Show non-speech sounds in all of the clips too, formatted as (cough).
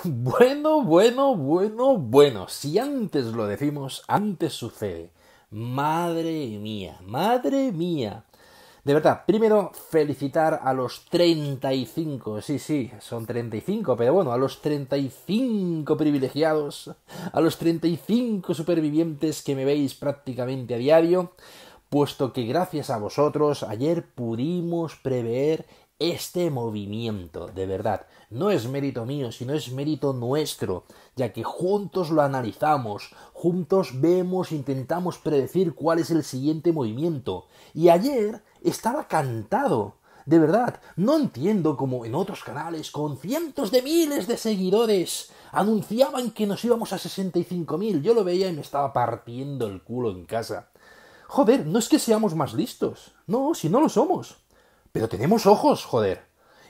(laughs) Bueno, bueno, bueno, bueno. Si antes lo decimos, antes sucede. Madre mía, madre mía. De verdad, primero felicitar a los 35, sí, sí, son 35, pero bueno, a los 35 privilegiados, a los 35 supervivientes que me veis prácticamente a diario, puesto que gracias a vosotros ayer pudimos prever este movimiento, de verdad, no es mérito mío, sino es mérito nuestro, ya que juntos lo analizamos, juntos vemos, intentamos predecir cuál es el siguiente movimiento. Y ayer estaba cantado. De verdad, no entiendo cómo en otros canales con cientos de miles de seguidores anunciaban que nos íbamos a 65.000. Yo lo veía y me estaba partiendo el culo en casa. Joder, no es que seamos más listos. No, si no lo somos. Pero tenemos ojos, joder.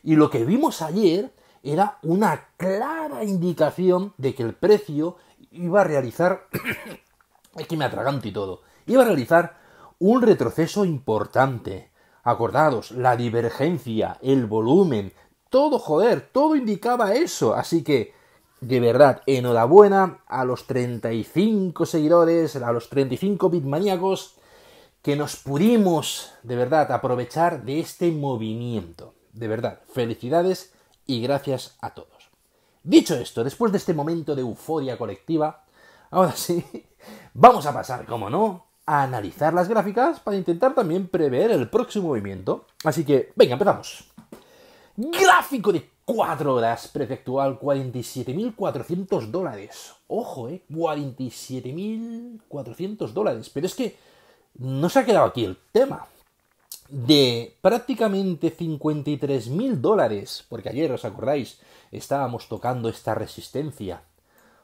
Y lo que vimos ayer era una clara indicación de que el precio iba a realizar... (coughs) es que me atraganto y todo. Iba a realizar un retroceso importante. Acordados, la divergencia, el volumen, todo, joder, todo indicaba eso. Así que, de verdad, enhorabuena a los 35 seguidores, a los 35 bitmaníacos que nos pudimos de verdad aprovechar de este movimiento. De verdad, felicidades y gracias a todos. Dicho esto, después de este momento de euforia colectiva, ahora sí, (laughs) vamos a pasar, como no, a analizar las gráficas para intentar también prever el próximo movimiento. Así que, venga, empezamos. Gráfico de 4 horas, prefectual, 47.400 dólares. Ojo, ¿eh? 47.400 dólares. Pero es que no se ha quedado aquí el tema. De prácticamente 53.000 mil dólares, porque ayer os acordáis, estábamos tocando esta resistencia.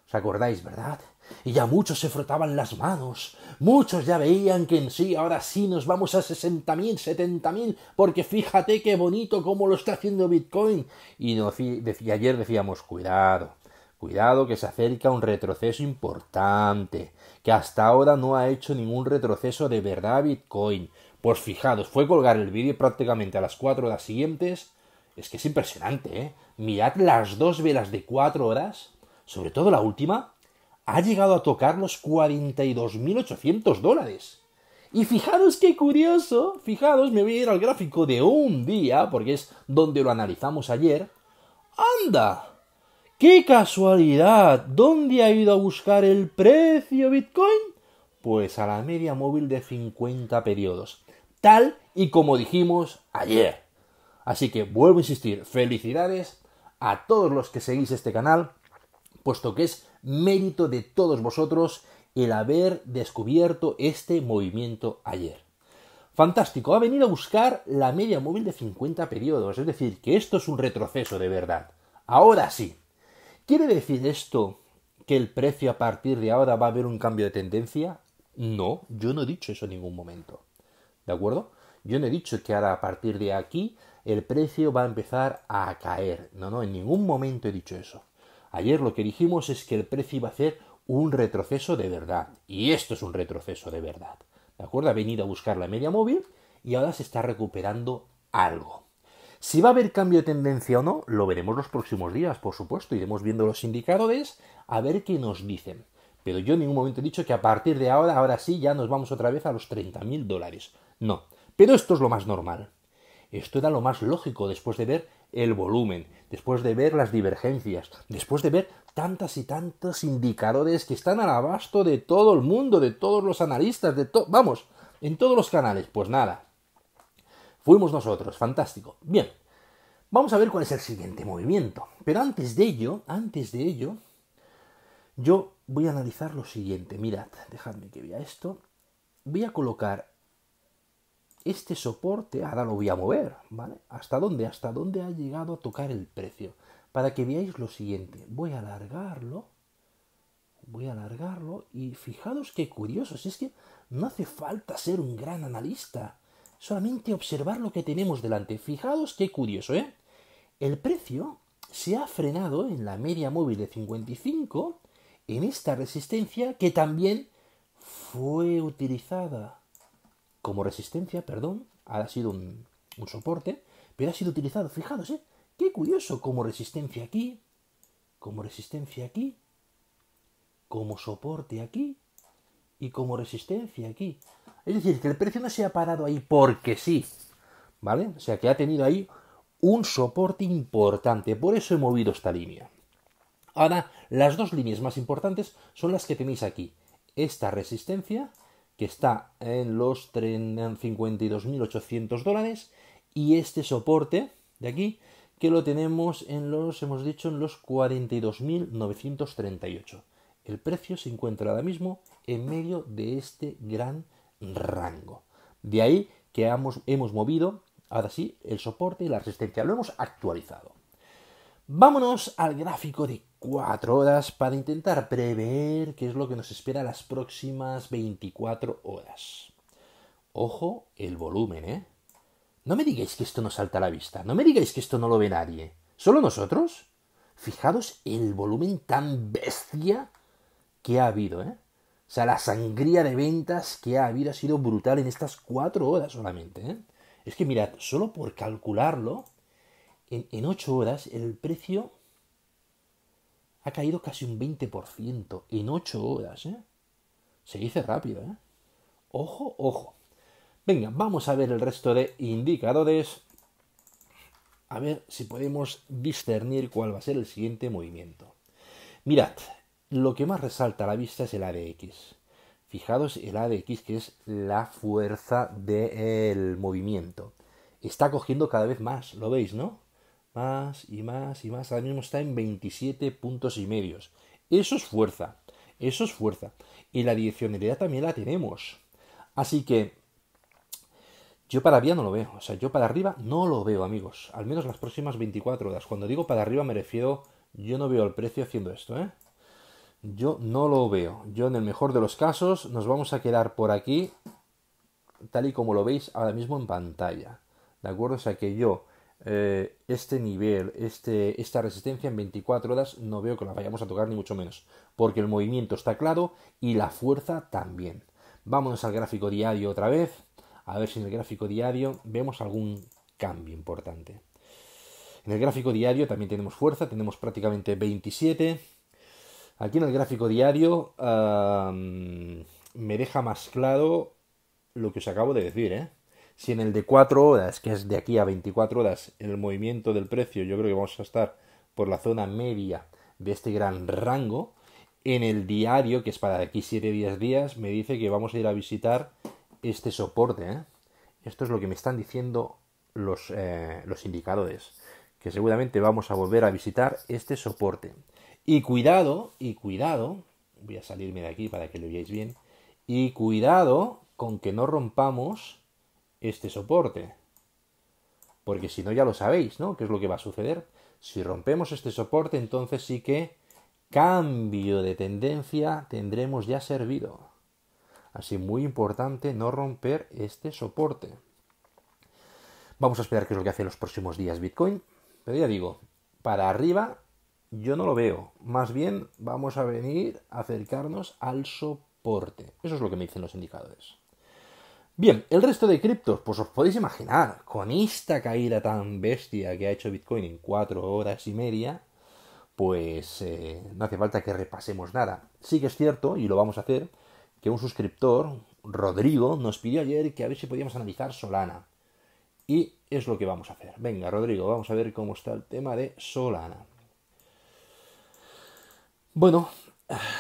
¿Os acordáis, verdad? Y ya muchos se frotaban las manos, muchos ya veían que en sí, ahora sí nos vamos a 60.000, 70.000, porque fíjate qué bonito cómo lo está haciendo Bitcoin. Y ayer decíamos, cuidado, Cuidado que se acerca un retroceso importante, que hasta ahora no ha hecho ningún retroceso de verdad Bitcoin. Pues fijados, fue colgar el vídeo prácticamente a las 4 horas siguientes. Es que es impresionante, ¿eh? Mirad las dos velas de 4 horas, sobre todo la última, ha llegado a tocar los 42.800 dólares. Y fijaros qué curioso, fijaos, me voy a ir al gráfico de un día, porque es donde lo analizamos ayer. ¡Anda! ¡Qué casualidad! ¿Dónde ha ido a buscar el precio Bitcoin? Pues a la media móvil de 50 periodos, tal y como dijimos ayer. Así que vuelvo a insistir, felicidades a todos los que seguís este canal, puesto que es mérito de todos vosotros el haber descubierto este movimiento ayer. Fantástico, ha venido a buscar la media móvil de 50 periodos, es decir, que esto es un retroceso de verdad. Ahora sí, ¿Quiere decir esto que el precio a partir de ahora va a haber un cambio de tendencia? No, yo no he dicho eso en ningún momento. ¿De acuerdo? Yo no he dicho que ahora a partir de aquí el precio va a empezar a caer. No, no, en ningún momento he dicho eso. Ayer lo que dijimos es que el precio iba a hacer un retroceso de verdad. Y esto es un retroceso de verdad. ¿De acuerdo? Ha venido a buscar la media móvil y ahora se está recuperando algo. Si va a haber cambio de tendencia o no, lo veremos los próximos días, por supuesto. Iremos viendo los indicadores a ver qué nos dicen. Pero yo en ningún momento he dicho que a partir de ahora, ahora sí, ya nos vamos otra vez a los 30.000 dólares. No. Pero esto es lo más normal. Esto era lo más lógico después de ver el volumen, después de ver las divergencias, después de ver tantas y tantos indicadores que están al abasto de todo el mundo, de todos los analistas, de todo, vamos, en todos los canales. Pues nada, Fuimos nosotros, fantástico. Bien, vamos a ver cuál es el siguiente movimiento. Pero antes de ello, antes de ello, yo voy a analizar lo siguiente. Mirad, dejadme que vea esto. Voy a colocar este soporte, ahora lo voy a mover, ¿vale? ¿Hasta dónde? Hasta dónde ha llegado a tocar el precio. Para que veáis lo siguiente. Voy a alargarlo. Voy a alargarlo. Y fijados qué curioso. Si es que no hace falta ser un gran analista solamente observar lo que tenemos delante. fijados qué curioso, ¿eh? El precio se ha frenado en la media móvil de 55 en esta resistencia que también fue utilizada como resistencia, perdón, ha sido un, soporte, pero ha sido utilizado, fijados ¿eh? Qué curioso, como resistencia aquí, como resistencia aquí, como soporte aquí y como resistencia aquí. Es decir, que el precio no se ha parado ahí porque sí, ¿vale? O sea, que ha tenido ahí un soporte importante, por eso he movido esta línea. Ahora, las dos líneas más importantes son las que tenéis aquí. Esta resistencia, que está en los 52.800 dólares, y este soporte de aquí, que lo tenemos en los, hemos dicho, en los 42.938. El precio se encuentra ahora mismo en medio de este gran rango. De ahí que hemos, hemos movido, ahora sí, el soporte y la resistencia. Lo hemos actualizado. Vámonos al gráfico de 4 horas para intentar prever qué es lo que nos espera las próximas 24 horas. Ojo el volumen, ¿eh? No me digáis que esto no salta a la vista, no me digáis que esto no lo ve nadie. ¿Solo nosotros? Fijados el volumen tan bestia que ha habido, ¿eh? O sea, la sangría de ventas que ha habido ha sido brutal en estas cuatro horas solamente. ¿eh? Es que mirad, solo por calcularlo, en, ocho horas el precio ha caído casi un 20% en ocho horas. ¿eh? Se dice rápido. ¿eh? Ojo, ojo. Venga, vamos a ver el resto de indicadores. A ver si podemos discernir cuál va a ser el siguiente movimiento. Mirad, lo que más resalta a la vista es el ADX. Fijados el ADX que es la fuerza del movimiento. Está cogiendo cada vez más, lo veis, ¿no? Más y más y más. Ahora mismo está en 27 puntos y medios. Eso es fuerza. Eso es fuerza. Y la direccionalidad también la tenemos. Así que yo para arriba no lo veo. O sea, yo para arriba no lo veo, amigos. Al menos las próximas 24 horas. Cuando digo para arriba me refiero, yo no veo el precio haciendo esto, ¿eh? Yo no lo veo. Yo en el mejor de los casos nos vamos a quedar por aquí tal y como lo veis ahora mismo en pantalla. ¿De acuerdo? O sea que yo eh, este nivel, este, esta resistencia en 24 horas no veo que la vayamos a tocar ni mucho menos. Porque el movimiento está claro y la fuerza también. Vámonos al gráfico diario otra vez. A ver si en el gráfico diario vemos algún cambio importante. En el gráfico diario también tenemos fuerza, tenemos prácticamente 27, Aquí en el gráfico diario me deja más claro lo que os acabo de decir. ¿eh? Si en el de 4 horas, que es de aquí a 24 horas, el movimiento del precio yo creo que vamos a estar por la zona media de este gran rango, en el diario, que es para aquí 7-10 días, me dice que vamos a ir a visitar este soporte. ¿eh? Esto es lo que me están diciendo los, eh, los indicadores que seguramente vamos a volver a visitar este soporte. Y cuidado, y cuidado, voy a salirme de aquí para que lo veáis bien, y cuidado con que no rompamos este soporte. Porque si no ya lo sabéis, ¿no? ¿Qué es lo que va a suceder? Si rompemos este soporte, entonces sí que cambio de tendencia tendremos ya servido. Así muy importante no romper este soporte. Vamos a esperar qué es lo que hace en los próximos días Bitcoin. Pero ya digo, para arriba yo no lo veo. Más bien vamos a venir a acercarnos al soporte. Eso es lo que me dicen los indicadores. Bien, el resto de criptos, pues os podéis imaginar, con esta caída tan bestia que ha hecho Bitcoin en cuatro horas y media, pues eh, no hace falta que repasemos nada. Sí que es cierto, y lo vamos a hacer, que un suscriptor, Rodrigo, nos pidió ayer que a ver si podíamos analizar Solana. Y es lo que vamos a hacer. Venga, Rodrigo, vamos a ver cómo está el tema de Solana. Bueno,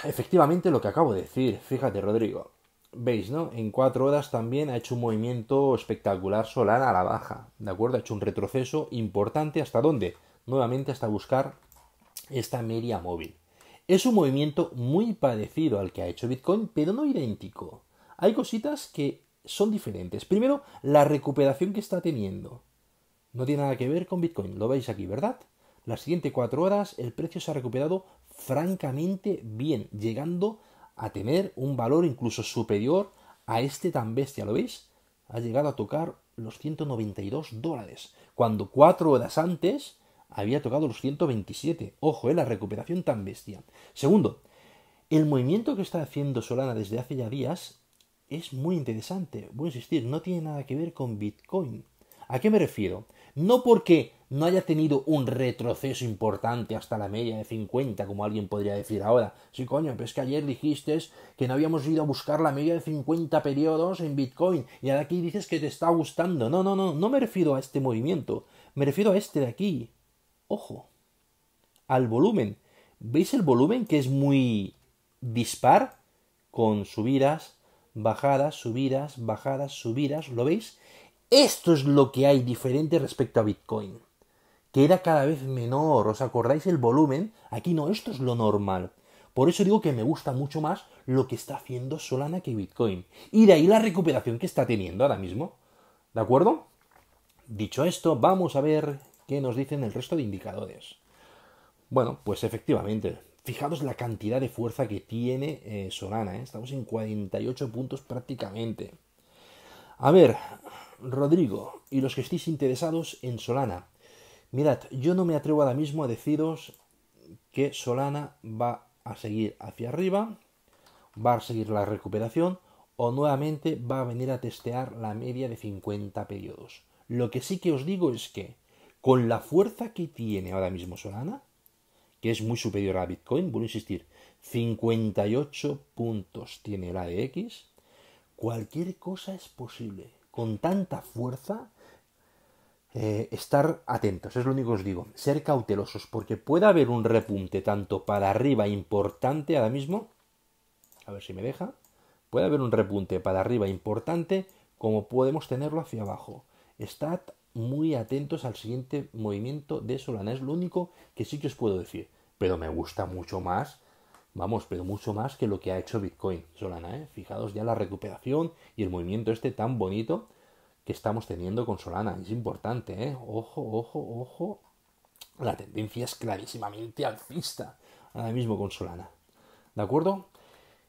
efectivamente lo que acabo de decir, fíjate Rodrigo, veis, ¿no? En cuatro horas también ha hecho un movimiento espectacular Solana a la baja, ¿de acuerdo? Ha hecho un retroceso importante hasta dónde? Nuevamente hasta buscar esta media móvil. Es un movimiento muy parecido al que ha hecho Bitcoin, pero no idéntico. Hay cositas que son diferentes. Primero, la recuperación que está teniendo. No tiene nada que ver con Bitcoin. Lo veis aquí, ¿verdad? Las siguientes cuatro horas el precio se ha recuperado francamente bien, llegando a tener un valor incluso superior a este tan bestia, ¿lo veis? Ha llegado a tocar los 192 dólares, cuando cuatro horas antes había tocado los 127. Ojo, ¿eh? la recuperación tan bestia. Segundo, el movimiento que está haciendo Solana desde hace ya días es muy interesante. Voy a insistir, no tiene nada que ver con Bitcoin. ¿A qué me refiero? No porque no haya tenido un retroceso importante hasta la media de 50, como alguien podría decir ahora. Sí, coño, pero es que ayer dijiste que no habíamos ido a buscar la media de 50 periodos en Bitcoin y ahora aquí dices que te está gustando. No, no, no, no me refiero a este movimiento, me refiero a este de aquí. Ojo, al volumen. ¿Veis el volumen que es muy dispar? Con subidas, bajadas, subidas, bajadas, subidas, ¿lo veis? Esto es lo que hay diferente respecto a Bitcoin, que era cada vez menor, ¿os acordáis el volumen? Aquí no, esto es lo normal. Por eso digo que me gusta mucho más lo que está haciendo Solana que Bitcoin. Y de ahí la recuperación que está teniendo ahora mismo. ¿De acuerdo? Dicho esto, vamos a ver qué nos dicen el resto de indicadores. Bueno, pues efectivamente, Fijaos la cantidad de fuerza que tiene eh, Solana. ¿eh? Estamos en 48 puntos prácticamente. A ver, Rodrigo, y los que estéis interesados en Solana. Mirad, yo no me atrevo ahora mismo a deciros que Solana va a seguir hacia arriba, va a seguir la recuperación o nuevamente va a venir a testear la media de 50 periodos. Lo que sí que os digo es que con la fuerza que tiene ahora mismo Solana, que es muy superior a Bitcoin, vuelvo a insistir, 58 puntos tiene la X cualquier cosa es posible. Con tanta fuerza, eh, estar atentos, es lo único que os digo, ser cautelosos, porque puede haber un repunte tanto para arriba importante ahora mismo, a ver si me deja, puede haber un repunte para arriba importante como podemos tenerlo hacia abajo. Estad muy atentos al siguiente movimiento de Solana. Es lo único que sí que os puedo decir. Pero me gusta mucho más, vamos, pero mucho más que lo que ha hecho Bitcoin Solana. ¿eh? Fijados ya la recuperación y el movimiento este tan bonito que estamos teniendo con Solana. Es importante, ¿eh? Ojo, ojo, ojo. La tendencia es clarísimamente alcista ahora mismo con Solana. ¿De acuerdo?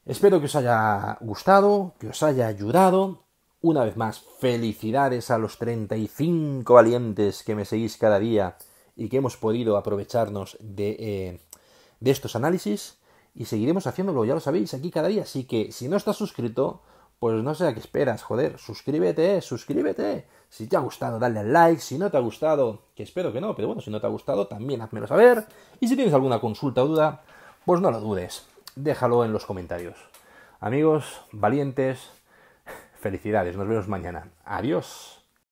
Espero que os haya gustado, que os haya ayudado. Una vez más, felicidades a los 35 valientes que me seguís cada día y que hemos podido aprovecharnos eh, de, estos análisis. Y seguiremos haciéndolo, ya lo sabéis, aquí cada día. Así que si no estás suscrito, pues no sé a qué esperas, joder, suscríbete, suscríbete. Si te ha gustado, dale al like. Si no te ha gustado, que espero que no, pero bueno, si no te ha gustado, también házmelo saber. Y si tienes alguna consulta o duda, pues no lo dudes. Déjalo en los comentarios. Amigos, valientes, Felicidades, nos vemos mañana. Adiós.